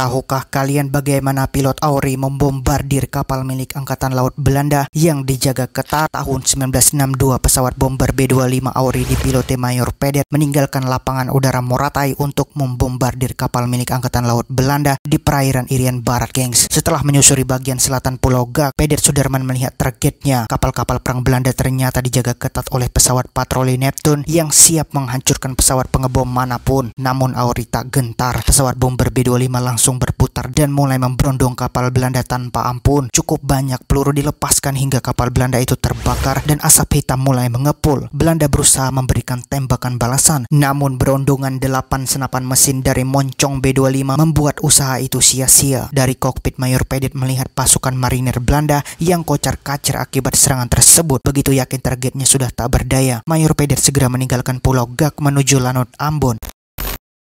Tahukah kalian bagaimana pilot Auri membombardir kapal milik Angkatan Laut Belanda yang dijaga ketat tahun 1962 pesawat bomber B-25 Auri dipiloti Mayor Pedet meninggalkan lapangan udara Moratai untuk membombardir kapal milik Angkatan Laut Belanda di perairan Irian Barat, gengs. Setelah menyusuri bagian selatan Pulau Gak, Pedet Sudarman melihat targetnya. Kapal-kapal perang Belanda ternyata dijaga ketat oleh pesawat patroli Neptune yang siap menghancurkan pesawat pengebom manapun. Namun Auri tak gentar, pesawat bomber B-25 langsung langsung berputar dan mulai memberondong kapal Belanda tanpa ampun. Cukup banyak peluru dilepaskan hingga kapal Belanda itu terbakar dan asap hitam mulai mengepul. Belanda berusaha memberikan tembakan balasan, namun berondongan delapan senapan mesin dari Moncong B-25 membuat usaha itu sia-sia. Dari kokpit Mayor Pedet melihat pasukan marinir Belanda yang kocar-kacir akibat serangan tersebut. Begitu yakin targetnya sudah tak berdaya, Mayor Pedet segera meninggalkan Pulau Gak menuju Lanut Ambon.